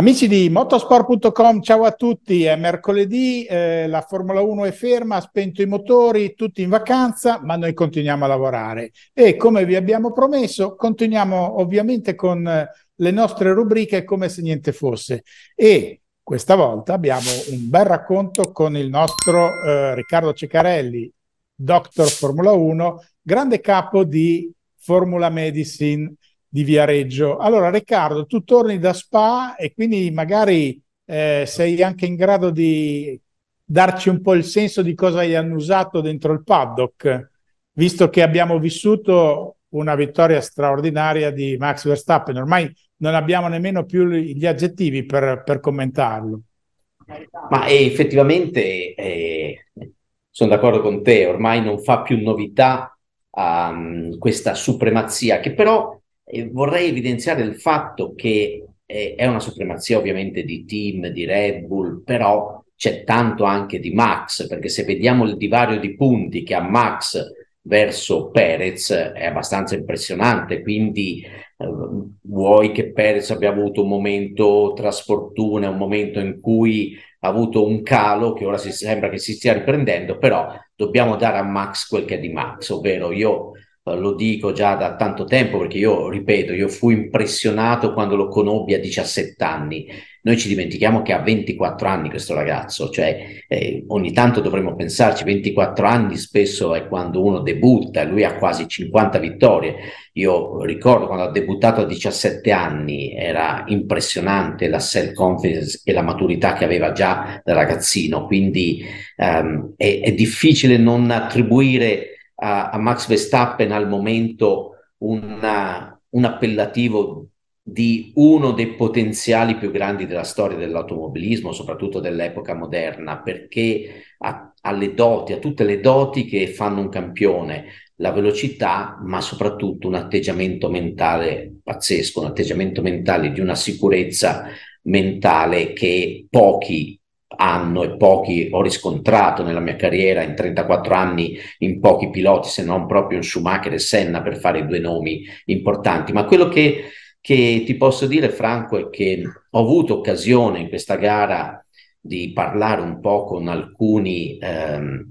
Amici di motosport.com, ciao a tutti, è mercoledì, eh, la Formula 1 è ferma, ha spento i motori, tutti in vacanza, ma noi continuiamo a lavorare e come vi abbiamo promesso continuiamo ovviamente con eh, le nostre rubriche come se niente fosse e questa volta abbiamo un bel racconto con il nostro eh, Riccardo Ceccarelli, Doctor Formula 1, grande capo di Formula Medicine di Viareggio. Allora, Riccardo, tu torni da Spa e quindi magari eh, sei anche in grado di darci un po' il senso di cosa hai annusato dentro il paddock, visto che abbiamo vissuto una vittoria straordinaria di Max Verstappen. Ormai non abbiamo nemmeno più gli aggettivi per, per commentarlo. Ma eh, effettivamente eh, sono d'accordo con te, ormai non fa più novità um, questa supremazia che però vorrei evidenziare il fatto che eh, è una supremazia ovviamente di team, di Red Bull, però c'è tanto anche di Max, perché se vediamo il divario di punti che ha Max verso Perez è abbastanza impressionante, quindi eh, vuoi che Perez abbia avuto un momento tra sfortuna, un momento in cui ha avuto un calo che ora si sembra che si stia riprendendo, però dobbiamo dare a Max quel che è di Max, ovvero io eh, lo dico già da tanto tempo perché io, ripeto, io fui impressionato quando lo conobbi a 17 anni. Noi ci dimentichiamo che ha 24 anni questo ragazzo, cioè eh, ogni tanto dovremmo pensarci, 24 anni spesso è quando uno debutta, lui ha quasi 50 vittorie. Io ricordo quando ha debuttato a 17 anni, era impressionante la self-confidence e la maturità che aveva già da ragazzino, quindi ehm, è, è difficile non attribuire a, a Max Verstappen al momento una, un appellativo di uno dei potenziali più grandi della storia dell'automobilismo, soprattutto dell'epoca moderna, perché ha, le doti, ha tutte le doti che fanno un campione, la velocità, ma soprattutto un atteggiamento mentale pazzesco, un atteggiamento mentale di una sicurezza mentale che pochi hanno e pochi ho riscontrato nella mia carriera in 34 anni in pochi piloti se non proprio in Schumacher e Senna per fare due nomi importanti ma quello che, che ti posso dire Franco è che ho avuto occasione in questa gara di parlare un po' con alcuni ehm,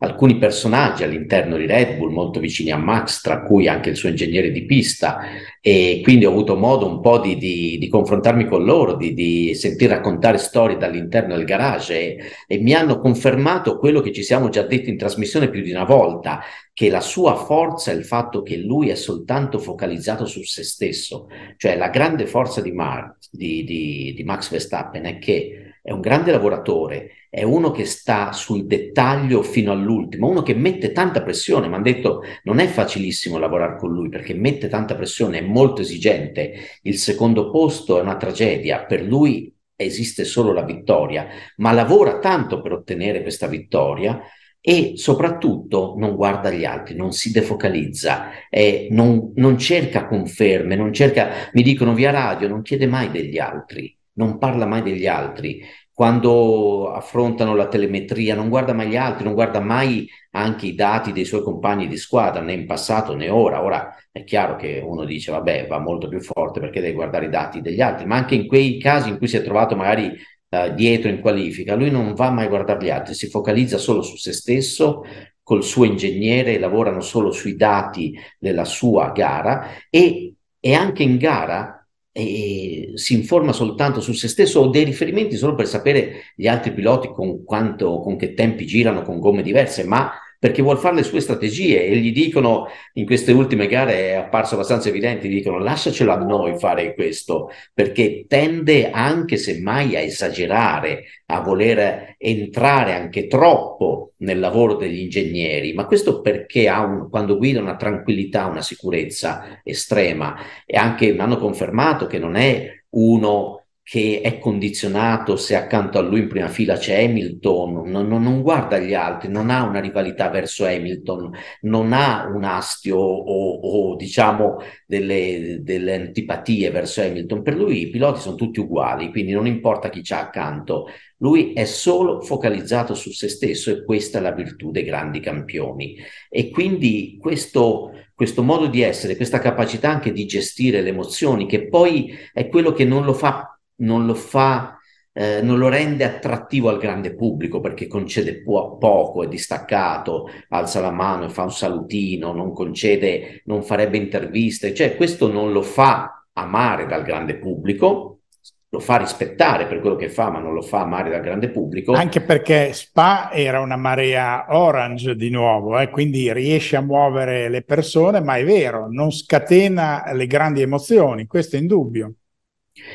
alcuni personaggi all'interno di Red Bull molto vicini a Max, tra cui anche il suo ingegnere di pista, e quindi ho avuto modo un po' di, di, di confrontarmi con loro, di, di sentire raccontare storie dall'interno del garage e, e mi hanno confermato quello che ci siamo già detti in trasmissione più di una volta, che la sua forza è il fatto che lui è soltanto focalizzato su se stesso, cioè la grande forza di, Mar- di Max Verstappen è che è un grande lavoratore, è uno che sta sul dettaglio fino all'ultimo, uno che mette tanta pressione, mi hanno detto non è facilissimo lavorare con lui perché mette tanta pressione, è molto esigente, il secondo posto è una tragedia, per lui esiste solo la vittoria, ma lavora tanto per ottenere questa vittoria e soprattutto non guarda gli altri, non si defocalizza, eh, non, non cerca conferme, non cerca, mi dicono via radio, non chiede mai degli altri non parla mai degli altri, quando affrontano la telemetria, non guarda mai gli altri, non guarda mai anche i dati dei suoi compagni di squadra, né in passato né ora. Ora è chiaro che uno dice, vabbè, va molto più forte perché deve guardare i dati degli altri, ma anche in quei casi in cui si è trovato magari eh, dietro in qualifica, lui non va mai a guardare gli altri, si focalizza solo su se stesso, col suo ingegnere, lavorano solo sui dati della sua gara e, e anche in gara e si informa soltanto su se stesso o dei riferimenti solo per sapere gli altri piloti con, quanto, con che tempi girano con gomme diverse, ma perché vuole fare le sue strategie e gli dicono, in queste ultime gare è apparso abbastanza evidente, gli dicono lasciacelo a noi fare questo, perché tende anche semmai a esagerare, a voler entrare anche troppo nel lavoro degli ingegneri, ma questo perché un, quando guida una tranquillità, una sicurezza estrema e anche mi hanno confermato che non è uno che è condizionato se accanto a lui in prima fila c'è Hamilton, non, non, guarda gli altri, non ha una rivalità verso Hamilton, non ha un astio o, o diciamo delle, delle, antipatie verso Hamilton. Per lui i piloti sono tutti uguali, quindi non importa chi c'è accanto, lui è solo focalizzato su se stesso e questa è la virtù dei grandi campioni. E quindi questo, questo modo di essere, questa capacità anche di gestire le emozioni, che poi è quello che non lo fa non lo fa, eh, non lo rende attrattivo al grande pubblico perché concede po- poco, è distaccato, alza la mano e fa un salutino, non concede, non farebbe interviste, cioè questo non lo fa amare dal grande pubblico, lo fa rispettare per quello che fa, ma non lo fa amare dal grande pubblico. Anche perché Spa era una marea orange di nuovo, eh, quindi riesce a muovere le persone, ma è vero, non scatena le grandi emozioni, questo è indubbio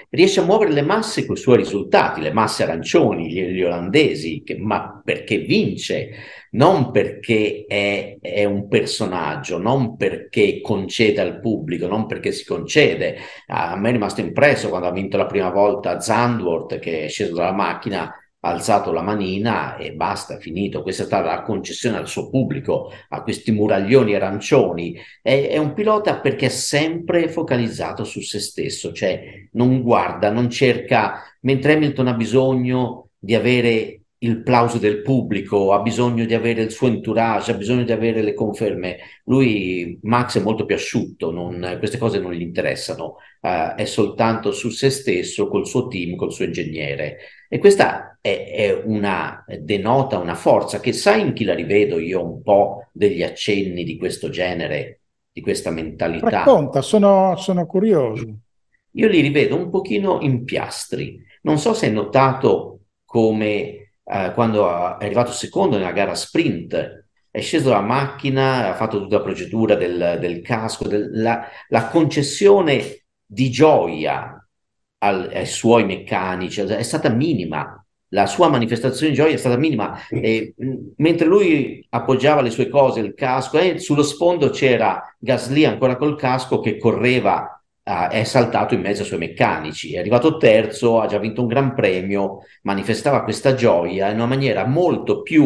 riesce a muovere le masse con i suoi risultati, le masse arancioni, gli, gli olandesi, che, ma perché vince, non perché è, è, un personaggio, non perché concede al pubblico, non perché si concede. Ah, a me è rimasto impresso quando ha vinto la prima volta Zandvoort, che è sceso dalla macchina alzato la manina e basta, finito. Questa è stata la concessione al suo pubblico, a questi muraglioni arancioni. È, è un pilota perché è sempre focalizzato su se stesso, cioè non guarda, non cerca, mentre Hamilton ha bisogno di avere il plauso del pubblico, ha bisogno di avere il suo entourage, ha bisogno di avere le conferme. Lui, Max, è molto più asciutto, non, queste cose non gli interessano, uh, è soltanto su se stesso, col suo team, col suo ingegnere. E questa è, è una, denota una forza che sai in chi la rivedo io un po' degli accenni di questo genere, di questa mentalità. Racconta, sono, sono curioso. Io li rivedo un pochino impiastri. Non so se hai notato come eh, quando è arrivato secondo nella gara sprint è sceso la macchina, ha fatto tutta la procedura del, del casco, del, la, la, concessione di gioia al, ai suoi meccanici, cioè, è stata minima. La sua manifestazione di gioia è stata minima. E, mentre lui appoggiava le sue cose, il casco, e sullo sfondo c'era Gasly ancora col casco che correva Uh, è saltato in mezzo ai suoi meccanici, è arrivato terzo, ha già vinto un gran premio, manifestava questa gioia in una maniera molto più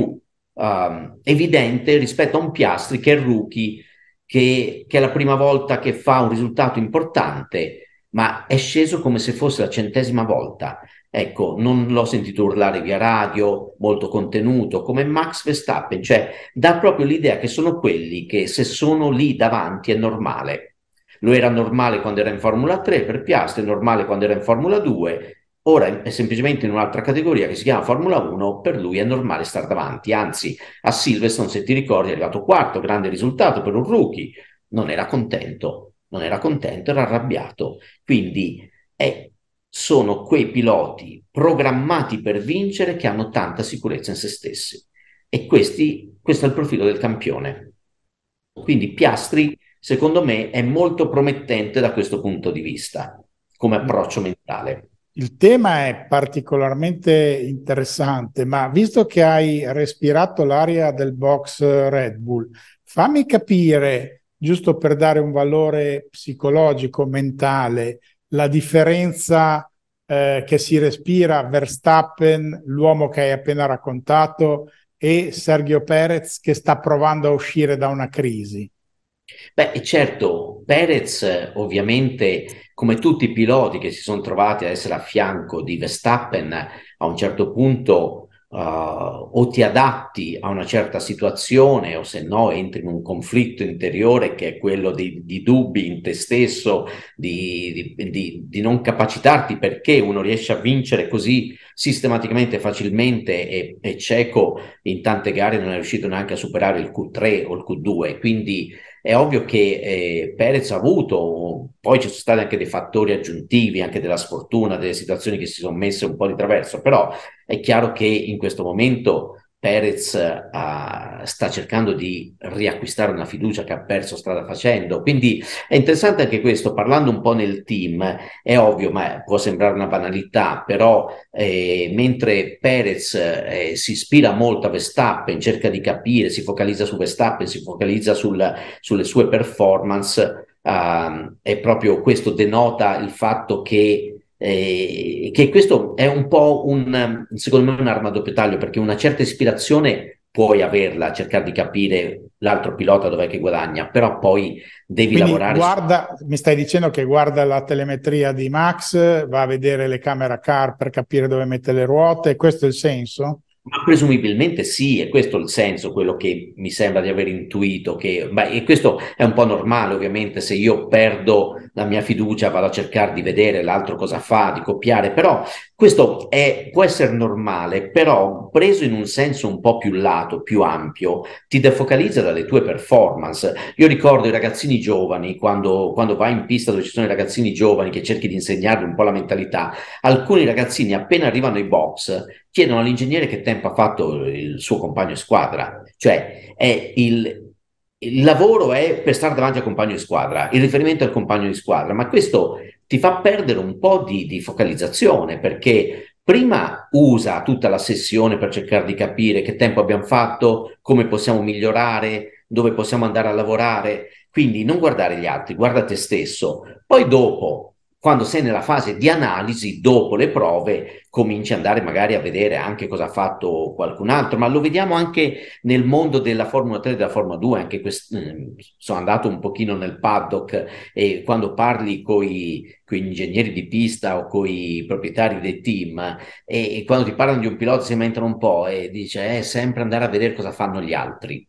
uh, evidente rispetto a un Piastri che è il rookie, che, che, è la prima volta che fa un risultato importante ma è sceso come se fosse la centesima volta. Ecco, non l'ho sentito urlare via radio, molto contenuto, come Max Verstappen, cioè dà proprio l'idea che sono quelli che se sono lì davanti è normale. Lo era normale quando era in Formula 3 per Piastri, è normale quando era in Formula 2, ora è semplicemente in un'altra categoria che si chiama Formula 1, per lui è normale star davanti, anzi a Silverstone se ti ricordi è arrivato quarto, grande risultato per un rookie, non era contento, non era contento, era arrabbiato. Quindi è, sono quei piloti programmati per vincere che hanno tanta sicurezza in se stessi. E questi, questo è il profilo del campione. Quindi Piastri, secondo me, è molto promettente da questo punto di vista, come approccio mentale. Il tema è particolarmente interessante, ma visto che hai respirato l'aria del box Red Bull, fammi capire giusto per dare un valore psicologico, mentale, la differenza eh, che si respira Verstappen, l'uomo che hai appena raccontato, e Sergio Perez che sta provando a uscire da una crisi? Beh, certo, Perez ovviamente, come tutti i piloti che si sono trovati ad essere a fianco di Verstappen, a un certo punto uh, o ti adatti a una certa situazione o se no entri in un conflitto interiore che è quello di, di dubbi in te stesso, di, di, di, non capacitarti perché uno riesce a vincere così sistematicamente, facilmente e, e cieco in tante gare non è riuscito neanche a superare il Q3 o il Q2. Quindi è ovvio che eh, Perez ha avuto, poi ci sono stati anche dei fattori aggiuntivi, anche della sfortuna, delle situazioni che si sono messe un po' di traverso, però è chiaro che in questo momento Perez uh, sta cercando di riacquistare una fiducia che ha perso strada facendo. Quindi è interessante anche questo, parlando un po' nel team, è ovvio, ma può sembrare una banalità, però eh, mentre Perez eh, si ispira molto a Verstappen, cerca di capire, si focalizza su Verstappen, si focalizza sul, sulle sue performance, uh, è proprio questo denota il fatto che eh, che questo è un po' un, um, secondo me, un'arma a doppio taglio, perché una certa ispirazione puoi averla, cercare di capire l'altro pilota dov'è che guadagna, però poi devi Quindi lavorare. Guarda, su... mi stai dicendo che guarda la telemetria di Max, va a vedere le camera car per capire dove mette le ruote, questo è il senso? Ma presumibilmente sì, è questo il senso, quello che mi sembra di aver intuito, che, beh, e questo è un po' normale ovviamente, se io perdo la mia fiducia vado a cercare di vedere l'altro cosa fa, di copiare, però questo è, può essere normale, però preso in un senso un po' più lato, più ampio, ti defocalizza dalle tue performance. Io ricordo i ragazzini giovani, quando, quando vai in pista dove ci sono i ragazzini giovani che cerchi di insegnargli un po' la mentalità, alcuni ragazzini appena arrivano ai box chiedono all'ingegnere che tempo tempo ha fatto il suo compagno di squadra, cioè il, il, lavoro è per stare davanti al compagno di squadra, il riferimento al compagno di squadra, ma questo ti fa perdere un po' di, di focalizzazione perché prima usa tutta la sessione per cercare di capire che tempo abbiamo fatto, come possiamo migliorare, dove possiamo andare a lavorare, quindi non guardare gli altri, guarda te stesso, poi dopo quando sei nella fase di analisi, dopo le prove, cominci ad andare magari a vedere anche cosa ha fatto qualcun altro, ma lo vediamo anche nel mondo della Formula 3 e della Formula 2, anche quest- mm, sono andato un pochino nel paddock e quando parli con gli ingegneri di pista o con i proprietari dei team e, e, quando ti parlano di un pilota si mentono un po' e dice è eh, sempre andare a vedere cosa fanno gli altri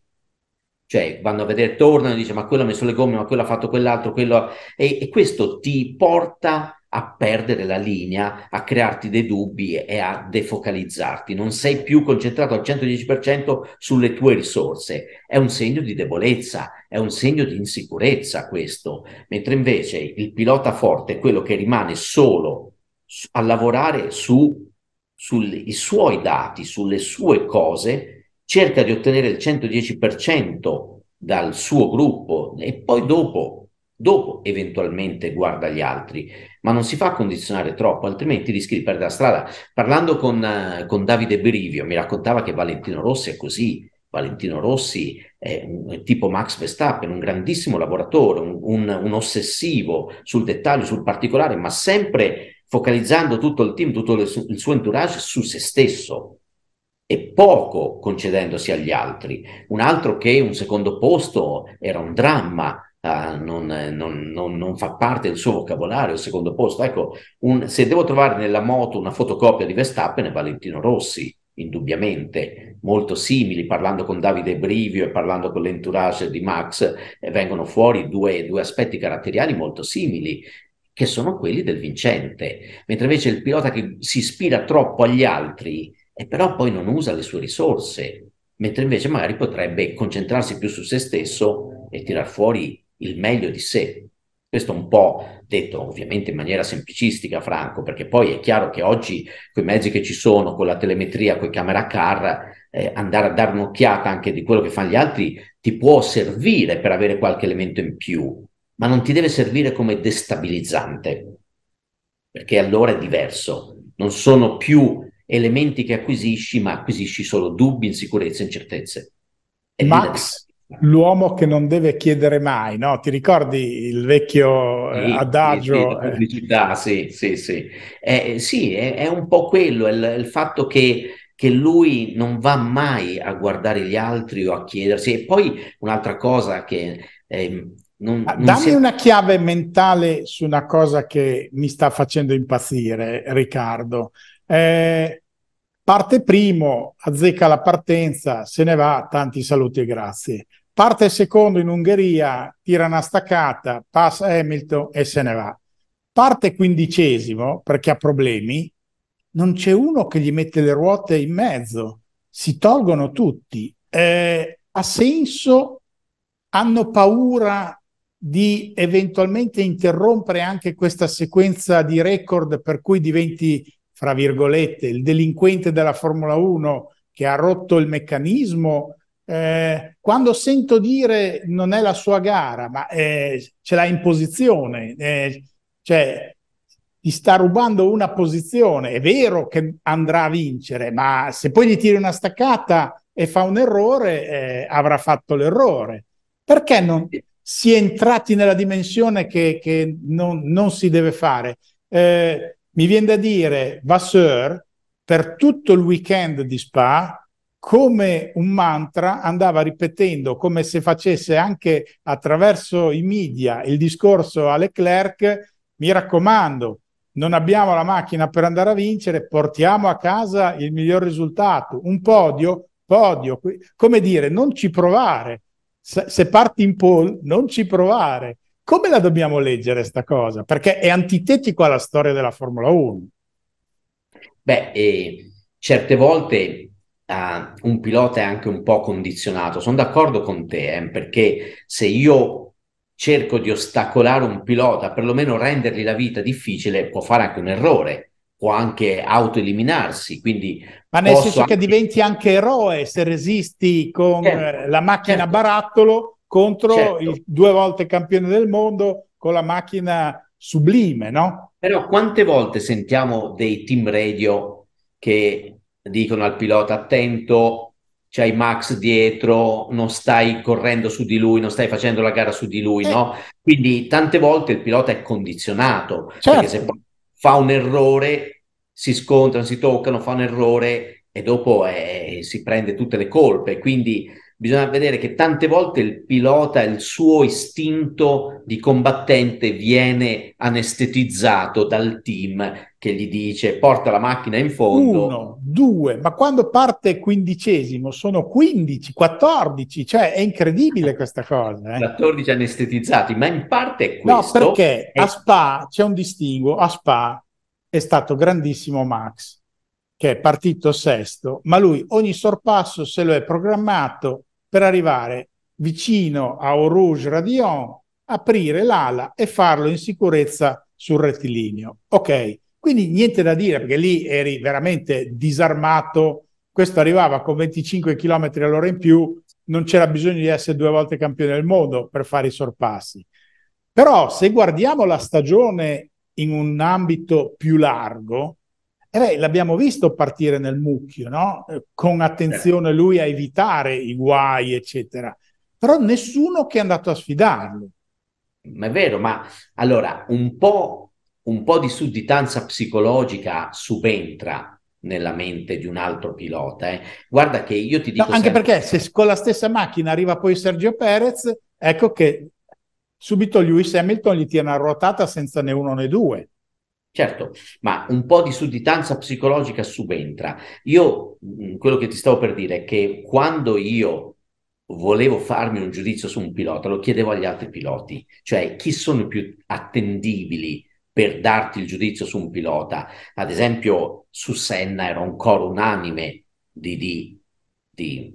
cioè vanno a vedere, tornano e dicono ma quello ha messo le gomme, ma quello ha fatto quell'altro, quello... E, e, questo ti porta a perdere la linea, a crearti dei dubbi e a defocalizzarti. Non sei più concentrato al 110% sulle tue risorse. È un segno di debolezza, è un segno di insicurezza questo. Mentre invece il pilota forte è quello che rimane solo a lavorare su, sui suoi dati, sulle sue cose cerca di ottenere il 110% dal suo gruppo e poi dopo, dopo eventualmente guarda gli altri, ma non si fa condizionare troppo, altrimenti rischi di perdere la strada. Parlando con, con Davide Brivio, mi raccontava che Valentino Rossi è così, Valentino Rossi è un tipo Max Verstappen, un grandissimo lavoratore, un, un, un, ossessivo sul dettaglio, sul particolare, ma sempre focalizzando tutto il team, tutto il suo entourage su se stesso e poco concedendosi agli altri. Un altro che un secondo posto era un dramma, uh, non, non, non, non, fa parte del suo vocabolario il secondo posto. Ecco, un, se devo trovare nella moto una fotocopia di Verstappen è Valentino Rossi, indubbiamente, molto simili, parlando con Davide Brivio e parlando con l'entourage di Max, eh, vengono fuori due, due aspetti caratteriali molto simili che sono quelli del vincente, mentre invece il pilota che si ispira troppo agli altri e però poi non usa le sue risorse, mentre invece magari potrebbe concentrarsi più su se stesso e tirar fuori il meglio di sé. Questo un po' detto ovviamente in maniera semplicistica, Franco, perché poi è chiaro che oggi con i mezzi che ci sono, con la telemetria, con i camera car, eh, andare a dare un'occhiata anche di quello che fanno gli altri ti può servire per avere qualche elemento in più, ma non ti deve servire come destabilizzante, perché allora è diverso. Non sono più elementi che acquisisci, ma acquisisci solo dubbi, insicurezze, incertezze. E Max, l'uomo che non deve chiedere mai, no? Ti ricordi il vecchio sì, eh, adagio? Sì, sì, eh? pubblicità, sì, sì, sì. Eh, sì è, è, un po' quello, è il, il fatto che, che lui non va mai a guardare gli altri o a chiedersi. E poi un'altra cosa che... Eh, non, non Dammi si... una chiave mentale su una cosa che mi sta facendo impazzire, Riccardo. Eh, parte primo, azzecca la partenza, se ne va, tanti saluti e grazie. Parte secondo in Ungheria, tira una staccata, passa Hamilton e se ne va. Parte quindicesimo, perché ha problemi, non c'è uno che gli mette le ruote in mezzo, si tolgono tutti. Eh, ha senso? Hanno paura di eventualmente interrompere anche questa sequenza di record per cui diventi fra virgolette, il delinquente della Formula 1 che ha rotto il meccanismo, eh, quando sento dire non è la sua gara, ma eh, ce l'ha in posizione, eh, cioè gli sta rubando una posizione, è vero che andrà a vincere, ma se poi gli tiri una staccata e fa un errore, eh, avrà fatto l'errore. Perché non si è entrati nella dimensione che, che non, non, si deve fare? Eh, mi viene da dire Vasseur per tutto il weekend di Spa come un mantra andava ripetendo come se facesse anche attraverso i media il discorso a Leclerc mi raccomando non abbiamo la macchina per andare a vincere portiamo a casa il miglior risultato un podio podio come dire non ci provare se parti in pole non ci provare come la dobbiamo leggere questa cosa? Perché è antitetico alla storia della Formula 1. Beh, eh, certe volte Uh, un pilota è anche un po' condizionato. Sono d'accordo con te, eh, perché se io cerco di ostacolare un pilota, perlomeno rendergli la vita difficile, può fare anche un errore, può anche autoeliminarsi. Quindi Ma nel senso anche... che diventi anche eroe se resisti con certo, eh, la macchina certo. barattolo contro certo. il due volte campione del mondo con la macchina sublime, no? Però quante volte sentiamo dei team radio che dicono al pilota attento, c'hai Max dietro, non stai correndo su di lui, non stai facendo la gara su di lui, eh. no? Quindi tante volte il pilota è condizionato, certo. perché se fa un errore si scontrano, si toccano, fa un errore e dopo eh, si prende tutte le colpe, quindi bisogna vedere che tante volte il pilota, il suo istinto di combattente viene anestetizzato dal team che gli dice porta la macchina in fondo. Uno, due, ma quando parte quindicesimo sono 15, 14, cioè è incredibile questa cosa. Eh? 14 anestetizzati, ma in parte è questo. No, perché è... a Spa c'è un distinguo, a Spa è stato grandissimo Max che è partito sesto, ma lui ogni sorpasso se lo è programmato, per arrivare vicino a Eau Rouge Radion, aprire l'ala e farlo in sicurezza sul rettilineo. Ok, quindi niente da dire perché lì eri veramente disarmato, questo arrivava con 25 km all'ora in più, non c'era bisogno di essere due volte campione del mondo per fare i sorpassi. Però se guardiamo la stagione in un ambito più largo, beh, l'abbiamo visto partire nel mucchio, no? con attenzione lui a evitare i guai, eccetera, però nessuno che è andato a sfidarlo. Ma è vero, ma allora un po', un po' di sudditanza psicologica subentra nella mente di un altro pilota. Eh. Guarda che io ti dico... No, anche sempre... perché se con la stessa macchina arriva poi Sergio Perez, ecco che subito Lewis Hamilton gli tiene una ruotata senza né uno né due. Certo, ma un po' di sudditanza psicologica subentra. Io quello che ti stavo per dire è che quando io volevo farmi un giudizio su un pilota, lo chiedevo agli altri piloti, cioè chi sono i più attendibili per darti il giudizio su un pilota. Ad esempio, su Senna era un coro unanime di, di, di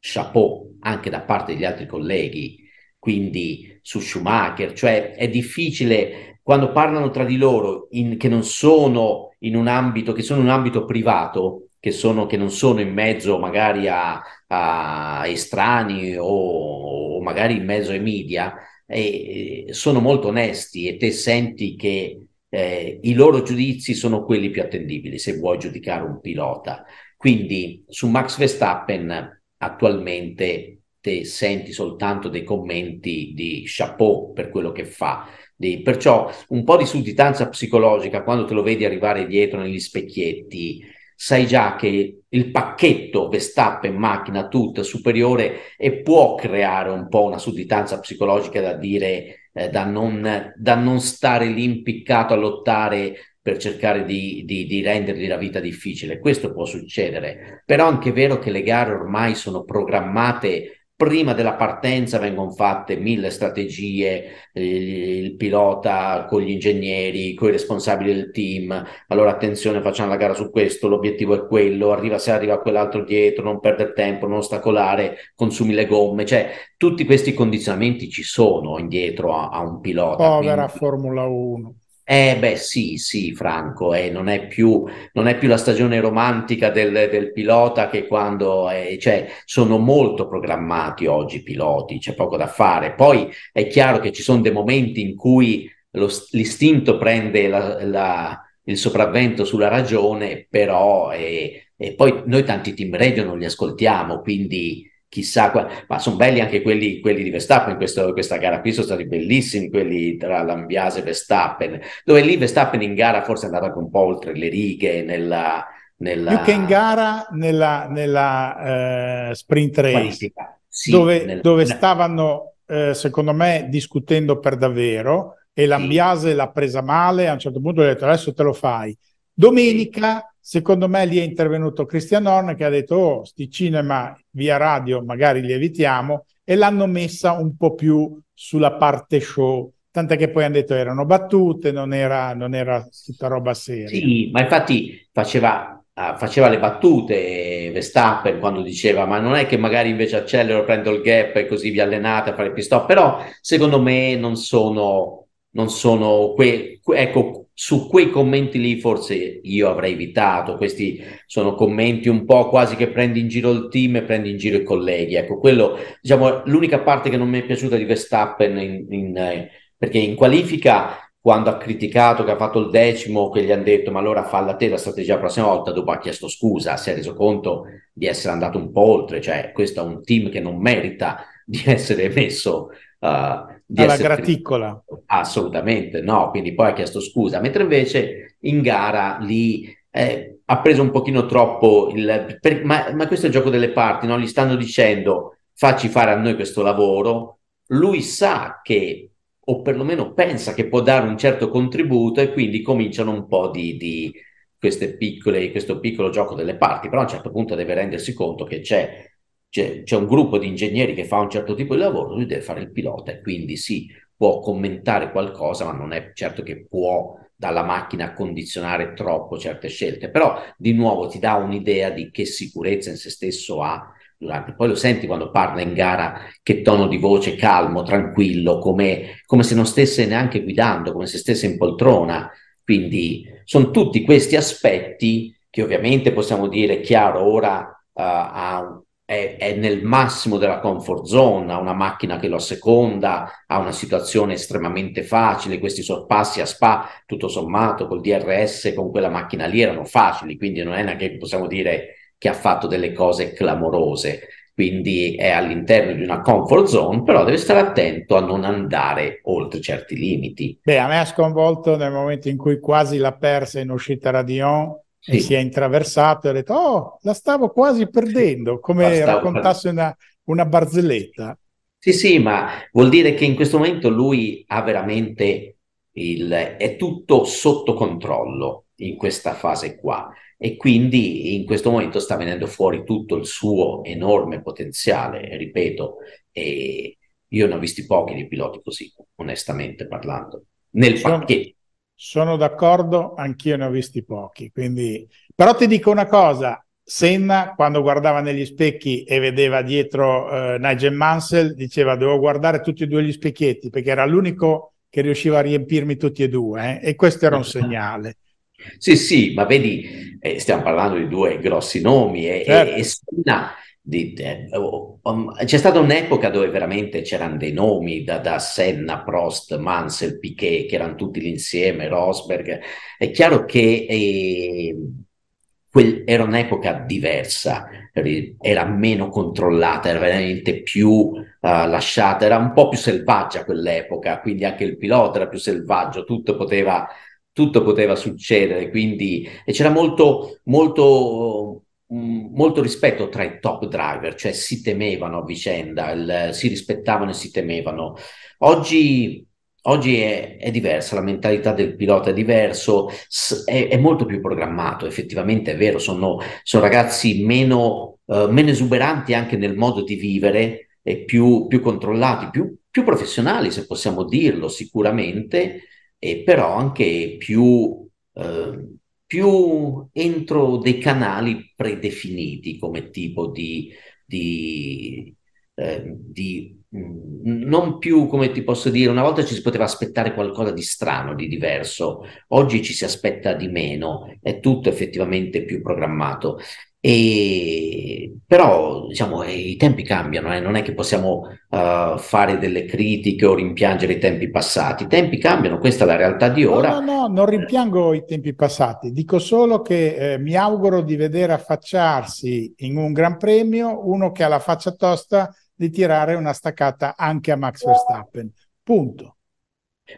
chapeau anche da parte degli altri colleghi quindi su Schumacher, cioè è difficile quando parlano tra di loro in, che non sono in un ambito, che sono in un ambito privato, che, sono, che non sono in mezzo magari a, a estranei o, o, magari in mezzo ai media, e, sono molto onesti e te senti che eh, i loro giudizi sono quelli più attendibili se vuoi giudicare un pilota. Quindi su Max Verstappen attualmente te senti soltanto dei commenti di chapeau per quello che fa Lì. Perciò un po' di sudditanza psicologica quando te lo vedi arrivare dietro negli specchietti, sai già che il pacchetto Verstappen macchina tutta superiore e può creare un po' una sudditanza psicologica da dire eh, da, non, da, non, stare lì impiccato a lottare per cercare di, di, di rendergli la vita difficile. Questo può succedere, però anche è anche vero che le gare ormai sono programmate prima della partenza vengono fatte mille strategie, eh, il pilota con gli ingegneri, con i responsabili del team, allora attenzione facciamo la gara su questo, l'obiettivo è quello, arriva se arriva quell'altro dietro, non perdere tempo, non ostacolare, consumi le gomme, cioè tutti questi condizionamenti ci sono indietro a, a un pilota. Povera quindi... Formula 1. Eh beh sì, sì Franco, eh, non, è più, non, è più, la stagione romantica del, del pilota che quando eh, cioè, sono molto programmati oggi i piloti, c'è poco da fare. Poi è chiaro che ci sono dei momenti in cui lo, l'istinto prende la, la, il sopravvento sulla ragione, però eh, poi noi tanti team radio non li ascoltiamo, quindi chissà, ma sono belli anche quelli, quelli di Verstappen, in, questo, questa gara qui sono stati bellissimi quelli tra Lambiase e Verstappen, dove lì Verstappen in gara forse è andato anche un po' oltre le righe nella... nella... Più che in gara nella, nella eh, sprint race, sì, dove, nel... dove, stavano, eh, secondo me, discutendo per davvero e Lambiase sì. l'ha presa male, a un certo punto gli ha detto adesso te lo fai. Domenica Secondo me lì è intervenuto Christian Horn che ha detto oh, sti cinema via radio magari li evitiamo e l'hanno messa un po' più sulla parte show, tant'è che poi hanno detto erano battute, non era, non era tutta roba seria. Sì, ma infatti faceva, ah, faceva le battute eh, Verstappen quando diceva ma non è che magari invece accelero, prendo il gap e così vi allenate a fare il pistop, però secondo me non sono, non sono que- ecco, su quei commenti lì forse io avrei evitato, questi sono commenti un po' quasi che prendi in giro il team e prendi in giro i colleghi, ecco quello diciamo l'unica parte che non mi è piaciuta di Verstappen in, in, eh, perché in qualifica quando ha criticato che ha fatto il decimo, che gli hanno detto ma allora falla te la strategia la prossima volta, dopo ha chiesto scusa, si è reso conto di essere andato un po' oltre, cioè questo è un team che non merita di essere messo uh, di alla essere... graticola. Assolutamente no, quindi poi ha chiesto scusa, mentre invece in gara lì eh, ha preso un pochino troppo, il... per... ma, ma, questo è il gioco delle parti, no? gli stanno dicendo facci fare a noi questo lavoro, lui sa che o perlomeno pensa che può dare un certo contributo e quindi cominciano un po' di, di piccole, questo piccolo gioco delle parti, però a un certo punto deve rendersi conto che c'è c'è, c'è un gruppo di ingegneri che fa un certo tipo di lavoro, lui deve fare il pilota e quindi sì, può commentare qualcosa, ma non è certo che può dalla macchina condizionare troppo certe scelte, però di nuovo ti dà un'idea di che sicurezza in se stesso ha durante. Poi lo senti quando parla in gara, che tono di voce calmo, tranquillo, come, come se non stesse neanche guidando, come se stesse in poltrona. Quindi sono tutti questi aspetti che ovviamente possiamo dire, chiaro, ora uh, eh, ha è, è, nel massimo della comfort zone, ha una macchina che lo seconda, ha una situazione estremamente facile, questi sorpassi a Spa, tutto sommato, col DRS, con quella macchina lì erano facili, quindi non è neanche possiamo dire che ha fatto delle cose clamorose. Quindi è all'interno di una comfort zone, però deve stare attento a non andare oltre certi limiti. Beh, a me ha sconvolto nel momento in cui quasi l'ha persa in uscita Radion, sì. e si è intraversato e ha detto oh la stavo quasi perdendo come stavo... raccontasse una, una barzelletta sì sì ma vuol dire che in questo momento lui ha veramente il è tutto sotto controllo in questa fase qua e quindi in questo momento sta venendo fuori tutto il suo enorme potenziale ripeto e io ne ho visti pochi di piloti così onestamente parlando nel pacchetto sono d'accordo, anch'io ne ho visti pochi. Quindi... Però ti dico una cosa, Senna quando guardava negli specchi e vedeva dietro eh, Nigel Mansell diceva devo guardare tutti e due gli specchietti perché era l'unico che riusciva a riempirmi tutti e due eh? e questo era un segnale. Sì, sì, ma vedi, eh, stiamo parlando di due grossi nomi eh, certo. e Senna di, eh, oh, um, c'è stata un'epoca dove veramente c'erano dei nomi da, da, Senna, Prost, Mansell, Piquet, che erano tutti lì insieme, Rosberg. È chiaro che eh, quel, era un'epoca diversa, era meno controllata, era veramente più uh, lasciata, era un po' più selvaggia quell'epoca, quindi anche il pilota era più selvaggio, tutto poteva, tutto poteva succedere, quindi c'era molto, molto molto rispetto tra i top driver, cioè si temevano a vicenda, il, si rispettavano e si temevano. Oggi, oggi è, è, diversa, la mentalità del pilota è diversa, è, è, molto più programmato, effettivamente è vero, sono, sono ragazzi meno, eh, meno, esuberanti anche nel modo di vivere e più, più controllati, più, più, professionali se possiamo dirlo sicuramente, e però anche più... Eh, più entro dei canali predefiniti come tipo di, di, eh, di mm, non più come ti posso dire, una volta ci si poteva aspettare qualcosa di strano, di diverso, oggi ci si aspetta di meno, è tutto effettivamente più programmato. E, però diciamo, eh, i tempi cambiano, eh? non è che possiamo uh, fare delle critiche o rimpiangere i tempi passati, i tempi cambiano, questa è la realtà di ora. No, no, no non eh. rimpiango i tempi passati, dico solo che eh, mi auguro di vedere affacciarsi in un Gran Premio uno che ha la faccia tosta di tirare una staccata anche a Max Verstappen. Punto.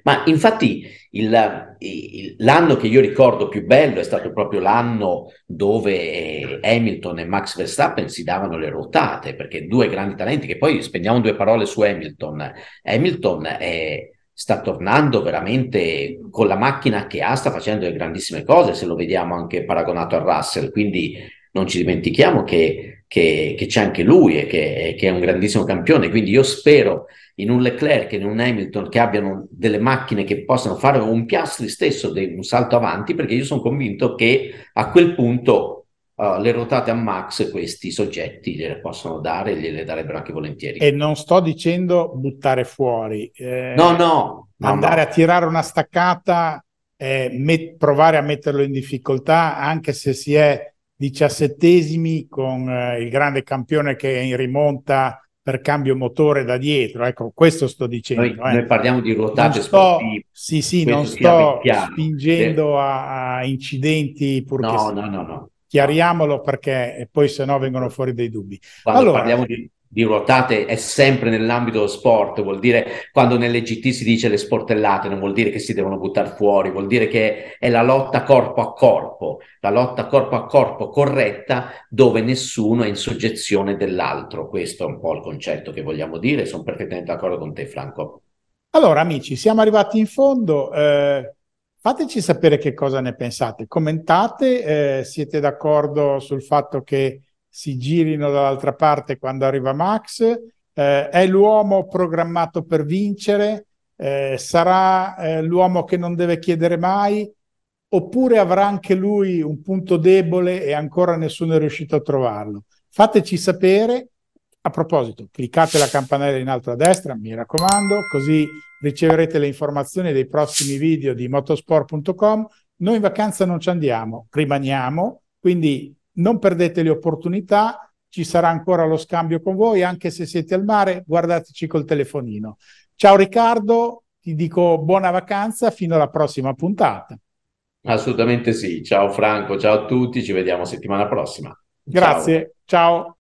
Ma infatti il, il, l'anno che io ricordo più bello è stato proprio l'anno dove Hamilton e Max Verstappen si davano le ruotate, perché due grandi talenti, che poi spendiamo due parole su Hamilton. Hamilton è, sta tornando veramente con la macchina che ha, sta facendo delle grandissime cose, se lo vediamo anche paragonato a Russell, quindi non ci dimentichiamo che, che, che c'è anche lui e che, che è un grandissimo campione, quindi io spero in un Leclerc, in un Hamilton che abbiano delle macchine che possano fare un Piastri stesso, de- un salto avanti, perché io sono convinto che a quel punto uh, le ruotate a Max questi soggetti gliele possono dare gliele darebbero anche volentieri. E non sto dicendo buttare fuori. Eh, no, no. andare no. a tirare una staccata, eh, met- provare a metterlo in difficoltà, anche se si è diciassettesimi con eh, il grande campione che è in rimonta per cambio motore da dietro. Ecco, questo sto dicendo. Noi, eh. noi parliamo di ruotate non sto, Sì, sì, non sto spingendo a, a, incidenti purtroppo. no, no, no, no, Chiariamolo perché poi sennò vengono fuori dei dubbi. Quando allora, parliamo di di ruotate è sempre nell'ambito dello sport, vuol dire quando nelle GT si dice le sportellate, non vuol dire che si devono buttare fuori, vuol dire che è la lotta corpo a corpo, la lotta corpo a corpo corretta dove nessuno è in soggezione dell'altro. Questo è un po' il concetto che vogliamo dire, sono perfettamente d'accordo con te Franco. Allora amici, siamo arrivati in fondo. Eh... Fateci sapere che cosa ne pensate, commentate, eh, siete d'accordo sul fatto che si girino dall'altra parte quando arriva Max. Eh, è l'uomo programmato per vincere? Eh, sarà eh, l'uomo che non deve chiedere mai? Oppure avrà anche lui un punto debole e ancora nessuno è riuscito a trovarlo? Fateci sapere. A proposito, cliccate la campanella in alto a destra, mi raccomando, così riceverete le informazioni dei prossimi video di motorsport.com. Noi in vacanza non ci andiamo, rimaniamo, quindi non perdete le opportunità, ci sarà ancora lo scambio con voi, anche se siete al mare, guardateci col telefonino. Ciao Riccardo, ti dico buona vacanza fino alla prossima puntata. Assolutamente sì, ciao Franco, ciao a tutti, ci vediamo settimana prossima. Grazie, ciao. ciao.